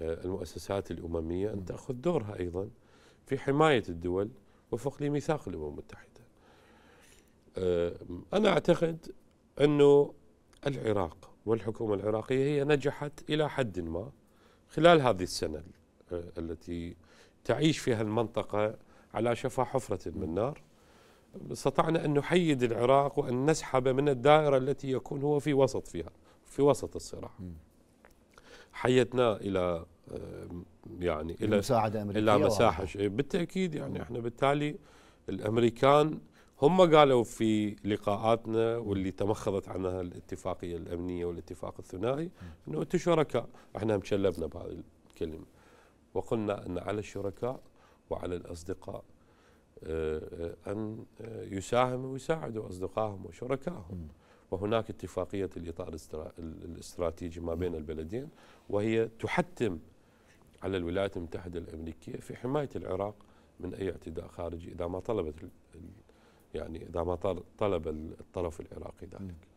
آه، المؤسسات الأممية أن تأخذ دورها أيضا في حماية الدول وفق لميثاق الأمم المتحدة آه، أنا أعتقد أنه العراق والحكومة العراقية هي نجحت إلى حد ما خلال هذه السنة آه، التي تعيش فيها المنطقة على شفا حفرة من نار استطعنا أن نحيد العراق وأن نسحب من الدائرة التي يكون هو في وسط فيها في وسط الصراع حيتنا الى آه، يعني الى مساعده امريكيه الى مساحه بالتاكيد يعني احنا بالتالي الامريكان هم قالوا في لقاءاتنا واللي تمخضت عنها الاتفاقيه الامنيه والاتفاق الثنائي انه انتم شركاء، احنا مشلبنا بهذه الكلمه وقلنا ان على الشركاء وعلى الاصدقاء آه، آه، ان يساهموا ويساعدوا اصدقائهم وشركائهم وهناك اتفاقية الإطار الاستراتيجي ما بين البلدين وهي تحتم على الولايات المتحدة الأمريكية في حماية العراق من أي اعتداء خارجي إذا ما طلبت يعني إذا ما طلب الطرف العراقي ذلك